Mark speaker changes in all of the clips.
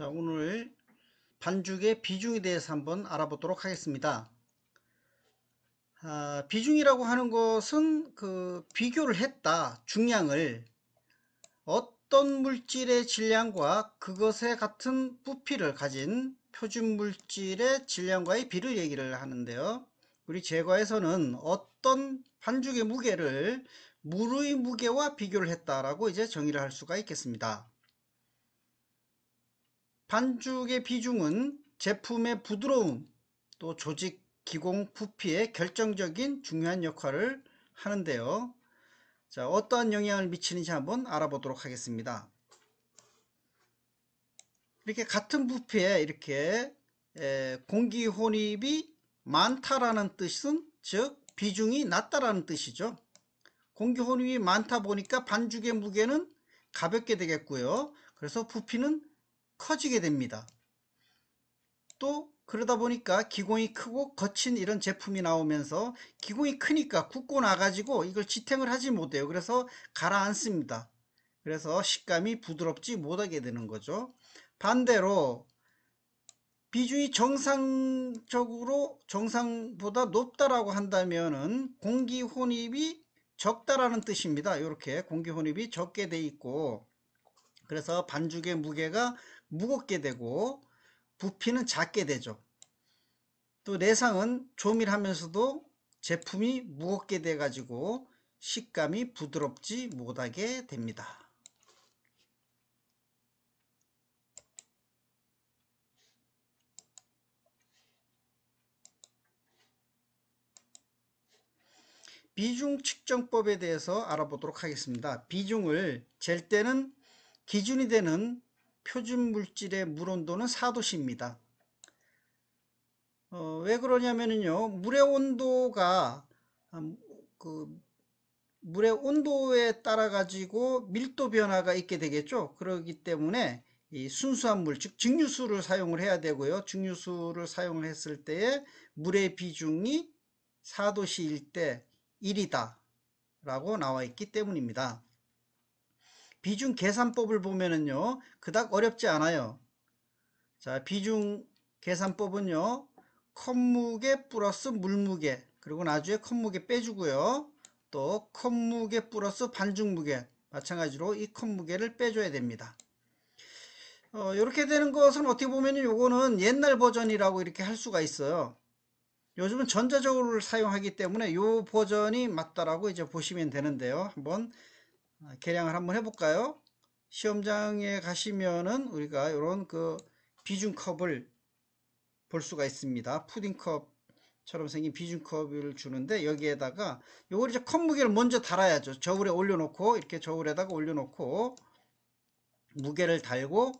Speaker 1: 자 오늘 반죽의 비중에 대해서 한번 알아보도록 하겠습니다. 아, 비중이라고 하는 것은 그 비교를 했다 중량을 어떤 물질의 질량과 그것에 같은 부피를 가진 표준 물질의 질량과의 비를 얘기를 하는데요. 우리 제과에서는 어떤 반죽의 무게를 물의 무게와 비교를 했다라고 이제 정의를 할 수가 있겠습니다. 반죽의 비중은 제품의 부드러움 또 조직 기공 부피에 결정적인 중요한 역할을 하는데요. 자, 어떠한 영향을 미치는지 한번 알아보도록 하겠습니다. 이렇게 같은 부피에 이렇게 공기 혼입이 많다라는 뜻은 즉 비중이 낮다라는 뜻이죠. 공기 혼입이 많다 보니까 반죽의 무게는 가볍게 되겠고요. 그래서 부피는 커지게 됩니다. 또 그러다 보니까 기공이 크고 거친 이런 제품이 나오면서 기공이 크니까 굳고 나가지고 이걸 지탱을 하지 못해요. 그래서 가라앉습니다. 그래서 식감이 부드럽지 못하게 되는 거죠. 반대로 비중이 정상적으로 정상보다 높다라고 한다면은 공기 혼입이 적다라는 뜻입니다. 이렇게 공기 혼입이 적게 돼 있고 그래서 반죽의 무게가 무겁게 되고 부피는 작게 되죠. 또 내상은 조밀하면서도 제품이 무겁게 돼 가지고 식감이 부드럽지 못하게 됩니다. 비중 측정법에 대해서 알아보도록 하겠습니다. 비중을 잴 때는 기준이 되는 표준 물질의 물 온도는 4도씨입니다. 어, 왜 그러냐면요. 물의 온도가 음, 그 물의 온도에 따라 가지고 밀도 변화가 있게 되겠죠. 그러기 때문에 이 순수한 물, 즉 증류수를 사용을 해야 되고요. 증류수를 사용을 했을 때에 물의 비중이 4도씨일 때 1이다 라고 나와 있기 때문입니다. 비중 계산법을 보면은요. 그닥 어렵지 않아요. 자, 비중 계산법은요. 컵무게 플러스 물무게 그리고 나중에 컵무게 빼주고요. 또 컵무게 플러스 반죽무게 마찬가지로 이 컵무게를 빼줘야 됩니다. 어, 이렇게 되는 것은 어떻게 보면 요거는 옛날 버전이라고 이렇게 할 수가 있어요. 요즘은 전자적으로 사용하기 때문에 요 버전이 맞다라고 이제 보시면 되는데요. 한번 계량을 아, 한번 해볼까요? 시험장에 가시면은 우리가 이런 그 비중컵을 볼 수가 있습니다. 푸딩컵처럼 생긴 비중컵을 주는데 여기에다가 요걸 이제 컵 무게를 먼저 달아야죠. 저울에 올려놓고 이렇게 저울에다가 올려놓고 무게를 달고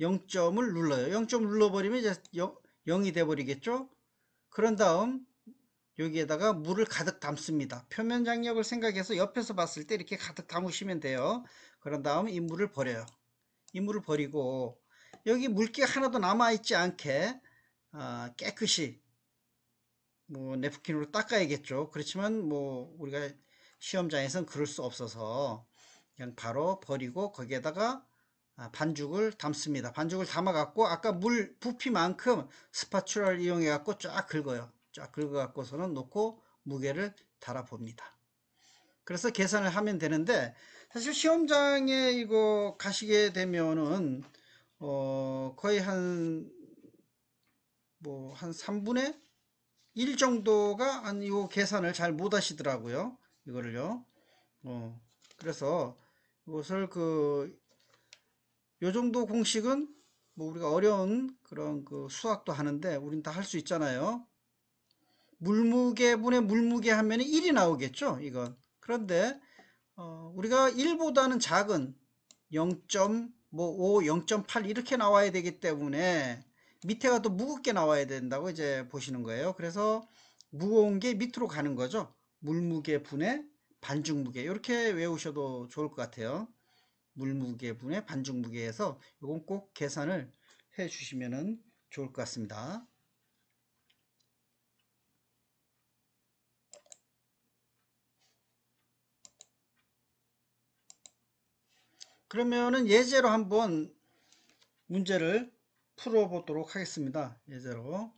Speaker 1: 0점을 눌러요. 0점 눌러버리면 이제 0, 이 돼버리겠죠? 그런 다음 여기에다가 물을 가득 담습니다. 표면 장력을 생각해서 옆에서 봤을 때 이렇게 가득 담으시면 돼요. 그런 다음 이 물을 버려요. 이 물을 버리고 여기 물기 하나도 남아있지 않게 어, 깨끗이 뭐 네프킨으로 닦아야겠죠. 그렇지만 뭐 우리가 시험장에선 그럴 수 없어서 그냥 바로 버리고 거기에다가 아, 반죽을 담습니다. 반죽을 담아갖고 아까 물 부피만큼 스파츄라를 이용해갖고 쫙 긁어요. 쫙 긁어갖고서는 놓고 무게를 달아봅니다. 그래서 계산을 하면 되는데 사실 시험장에 이거 가시게 되면은 어 거의 한 뭐한 3분의 뭐 1 정도가 한요 계산을 잘 못 하시더라고요. 이거를요. 어 그래서 이것을 그요 정도 공식은 뭐 우리가 어려운 그런 그 수학도 하는데 우린 다 할 수 있잖아요. 물무게분의 물무게 하면 1이 나오겠죠. 이건. 그런데 어, 우리가 1보다는 작은 0.5, 0.8 뭐 이렇게 나와야 되기 때문에 밑에가 또 무겁게 나와야 된다고 이제 보시는 거예요. 그래서 무거운 게 밑으로 가는 거죠. 물무게 분의 반중무게 이렇게 외우셔도 좋을 것 같아요. 물무게 분의 반중무게에서 이건 꼭 계산을 해 주시면 좋을 것 같습니다. 그러면은 예제로 한번 문제를 풀어보도록 하겠습니다. 예제로.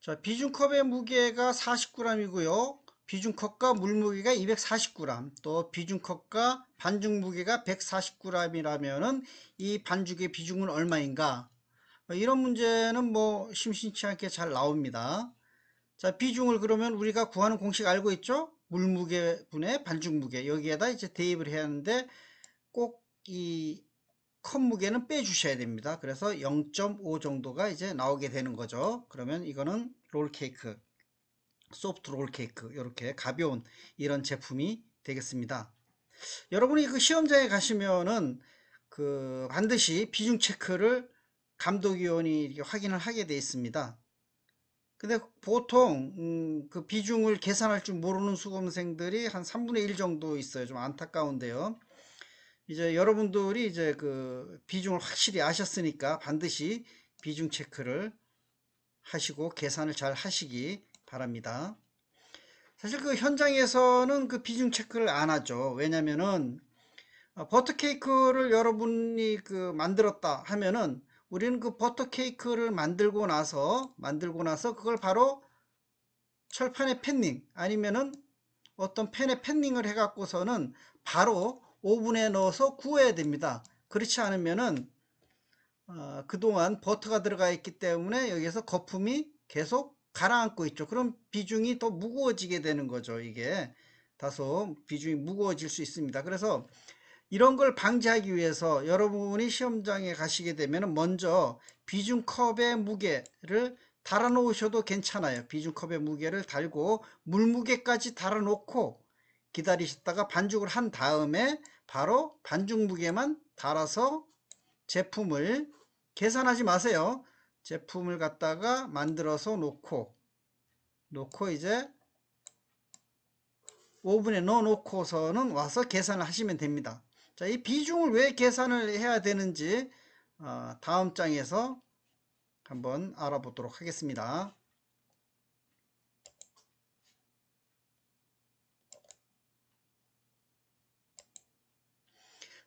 Speaker 1: 자, 비중컵의 무게가 40g이고요. 비중컵과 물무게가 240g, 또 비중컵과 반죽 무게가 140g이라면은 이 반죽의 비중은 얼마인가? 뭐 이런 문제는 뭐 심심치 않게 잘 나옵니다. 자, 비중을 그러면 우리가 구하는 공식 알고 있죠? 물무게 분의 반죽무게 여기에다 이제 대입을 해야 하는데 꼭 이 컵무게는 빼주셔야 됩니다. 그래서 0.5 정도가 이제 나오게 되는 거죠. 그러면 이거는 롤케이크, 소프트 롤케이크 이렇게 가벼운 이런 제품이 되겠습니다. 여러분이 그 시험장에 가시면은 그 반드시 비중 체크를 감독위원이 확인을 하게 되어 있습니다. 근데 보통 음, 그 비중을 계산할 줄 모르는 수험생들이 한 3분의 1 정도 있어요. 좀 안타까운데요. 이제 여러분들이 이제 그 비중을 확실히 아셨으니까 반드시 비중 체크를 하시고 계산을 잘 하시기 바랍니다. 사실 그 현장에서는 그 비중 체크를 안 하죠. 왜냐면은 어, 버터 케이크를 여러분이 그 만들었다 하면은 우리는 그 버터 케이크를 만들고 나서 만들고 나서 그걸 바로 철판에 팬닝 아니면은 어떤 팬에 팬닝을 해갖고서는 바로 오븐에 넣어서 구워야 됩니다. 그렇지 않으면은 어, 그동안 버터가 들어가 있기 때문에 여기에서 거품이 계속 가라앉고 있죠. 그럼 비중이 더 무거워지게 되는 거죠. 이게 다소 비중이 무거워질 수 있습니다. 그래서 이런 걸 방지하기 위해서 여러분이 시험장에 가시게 되면 먼저 비중컵의 무게를 달아 놓으셔도 괜찮아요. 비중컵의 무게를 달고 물무게까지 달아 놓고 기다리셨다가 반죽을 한 다음에 바로 반죽 무게만 달아서 제품을 계산하지 마세요. 제품을 갖다가 만들어서 놓고 놓고 이제 오븐에 넣어 놓고서는 와서 계산을 하시면 됩니다. 자, 이 비중을 왜 계산을 해야 되는지 어, 다음 장에서 한번 알아보도록 하겠습니다.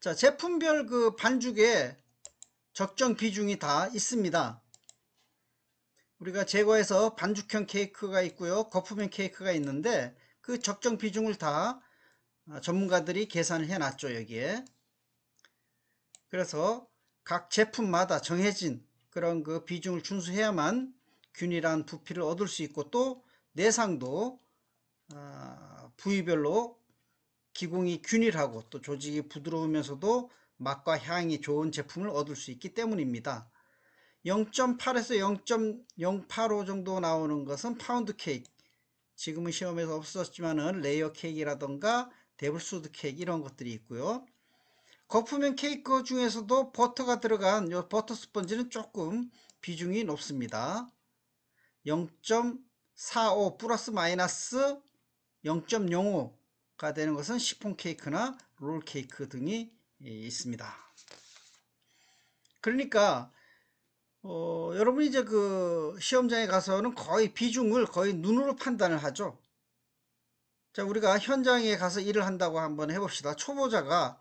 Speaker 1: 자, 제품별 그 반죽에 적정 비중이 다 있습니다. 우리가 제거해서 반죽형 케이크가 있고요. 거품형 케이크가 있는데 그 적정 비중을 다 어, 전문가들이 계산을 해놨죠 여기에 그래서 각 제품마다 정해진 그런 그 비중을 준수해야만 균일한 부피를 얻을 수 있고 또 내상도 어, 부위별로 기공이 균일하고 또 조직이 부드러우면서도 맛과 향이 좋은 제품을 얻을 수 있기 때문입니다. 0.8에서 0.085 정도 나오는 것은 파운드 케이크 지금은 시험에서 없었지만은 레이어 케이크라던가 데블소드 케이크 이런 것들이 있고요. 거품형 케이크 중에서도 버터가 들어간 요 버터 스펀지는 조금 비중이 높습니다. 0.45 플러스 마이너스 0.05가 되는 것은 시폰 케이크나 롤 케이크 등이 예, 있습니다. 그러니까 어, 여러분이 이제 그 시험장에 가서는 거의 비중을 거의 눈으로 판단을 하죠. 자, 우리가 현장에 가서 일을 한다고 한번 해봅시다. 초보자가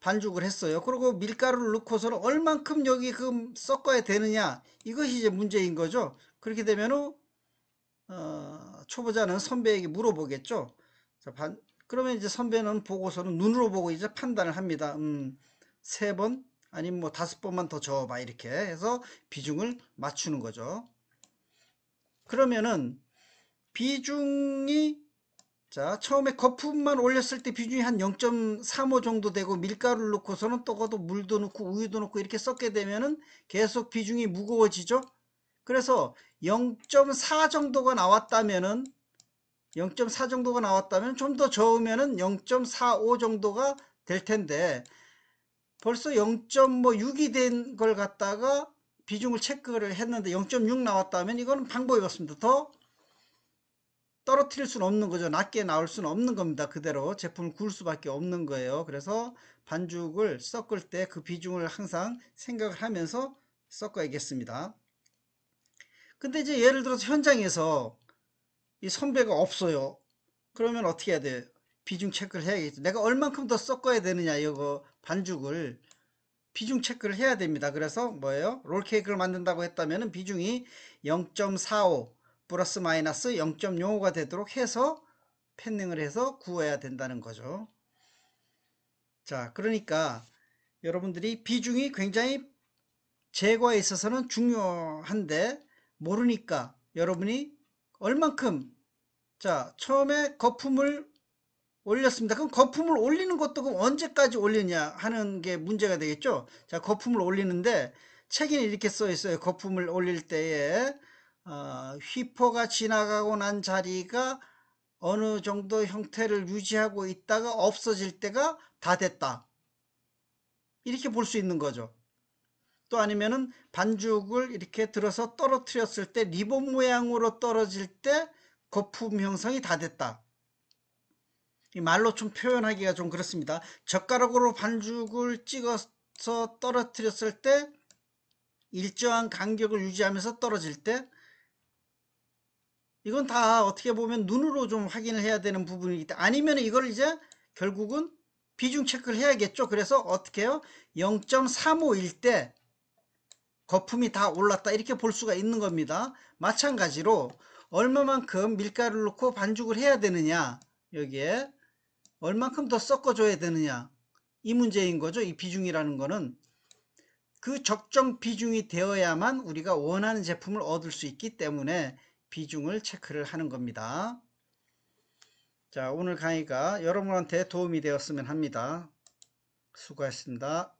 Speaker 1: 반죽을 했어요. 그리고 밀가루를 넣고서는 얼만큼 여기 그 섞어야 되느냐 이것이 이제 문제인 거죠. 그렇게 되면 어, 초보자는 선배에게 물어보겠죠. 자, 반, 그러면 이제 선배는 보고서는 눈으로 보고 이제 판단을 합니다. 음, 세번 아니면 뭐 다섯 번만 더 저어봐 이렇게 해서 비중을 맞추는 거죠. 그러면은 비중이 자, 처음에 거품만 올렸을 때 비중이 한 0.35 정도 되고 밀가루를 넣고서는 떡어도 물도 넣고 우유도 넣고 이렇게 섞게 되면은 계속 비중이 무거워지죠. 그래서 0.4 정도가 나왔다면은 0.4 정도가 나왔다면 좀 더 저으면은 0.45 정도가 될 텐데 벌써 0.6이 된 걸 갖다가 비중을 체크를 했는데 0.6 나왔다면 이거는 방법이 없습니다. 더 떨어뜨릴 수는 없는 거죠. 낮게 나올 수는 없는 겁니다. 그대로 제품을 구울 수밖에 없는 거예요. 그래서 반죽을 섞을 때 그 비중을 항상 생각을 하면서 섞어야겠습니다. 근데 이제 예를 들어서 현장에서 이 선배가 없어요. 그러면 어떻게 해야 돼요? 비중 체크를 해야겠죠. 내가 얼만큼 더 섞어야 되느냐 이거 반죽을 비중 체크를 해야 됩니다. 그래서 뭐예요? 롤케이크를 만든다고 했다면 비중이 0.45 플러스 마이너스 0.05가 되도록 해서 펜닝을 해서 구해야 된다는 거죠. 자 그러니까 여러분들이 비중이 굉장히 제거에 있어서는 중요한데 모르니까 여러분이 얼만큼 자 처음에 거품을 올렸습니다. 그럼 거품을 올리는 것도 그럼 언제까지 올리냐 하는 게 문제가 되겠죠. 자 거품을 올리는데 책에는 이렇게 써 있어요. 거품을 올릴 때에 어, 휘퍼가 지나가고 난 자리가 어느 정도 형태를 유지하고 있다가 없어질 때가 다 됐다. 이렇게 볼 수 있는 거죠. 또 아니면은 반죽을 이렇게 들어서 떨어뜨렸을 때 리본 모양으로 떨어질 때 거품 형성이 다 됐다. 이 말로 좀 표현하기가 좀 그렇습니다. 젓가락으로 반죽을 찍어서 떨어뜨렸을 때 일정한 간격을 유지하면서 떨어질 때 이건 다 어떻게 보면 눈으로 좀 확인을 해야 되는 부분이기 때문에 아니면 이걸 이제 결국은 비중 체크를 해야겠죠. 그래서 어떻게 해요? 0 3 5일때 거품이 다 올랐다 이렇게 볼 수가 있는 겁니다. 마찬가지로 얼마만큼 밀가루를 넣고 반죽을 해야 되느냐 여기에 얼만큼 더 섞어줘야 되느냐 이 문제인 거죠. 이 비중이라는 거는 그 적정 비중이 되어야만 우리가 원하는 제품을 얻을 수 있기 때문에 비중을 체크를 하는 겁니다. 자 오늘 강의가 여러분한테 도움이 되었으면 합니다. 수고하셨습니다.